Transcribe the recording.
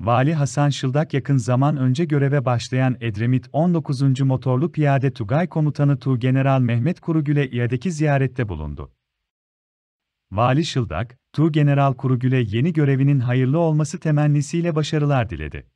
Vali Hasan Şıldak yakın zaman önce göreve başlayan Edremit 19. Motorlu Piyade Tugay Komutanı Tuğgeneral Mehmet Kurugül'e İAD'deki ziyarette bulundu. Vali Şıldak, Tuğgeneral Kurugül'e yeni görevinin hayırlı olması temennisiyle başarılar diledi.